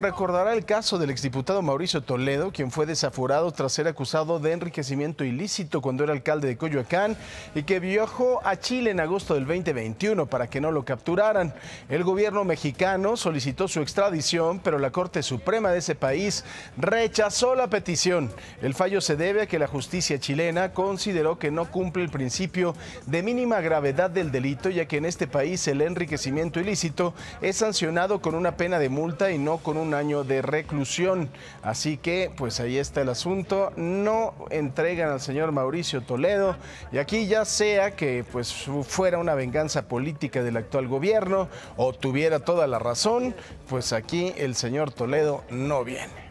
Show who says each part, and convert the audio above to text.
Speaker 1: Recordará el caso del exdiputado Mauricio Toledo, quien fue desaforado tras ser acusado de enriquecimiento ilícito cuando era alcalde de Coyoacán y que viajó a Chile en agosto del 2021 para que no lo capturaran. El gobierno mexicano solicitó su extradición, pero la Corte Suprema de ese país rechazó la petición. El fallo se debe a que la justicia chilena consideró que no cumple el principio de mínima gravedad del delito, ya que en este país el enriquecimiento ilícito es sancionado con una pena de multa y no con un año de reclusión. Así que, pues ahí está el asunto. No entregan al señor Mauricio Toledo. Y aquí ya sea que pues fuera una venganza política del actual gobierno o tuviera toda la razón, pues aquí el señor Toledo no viene.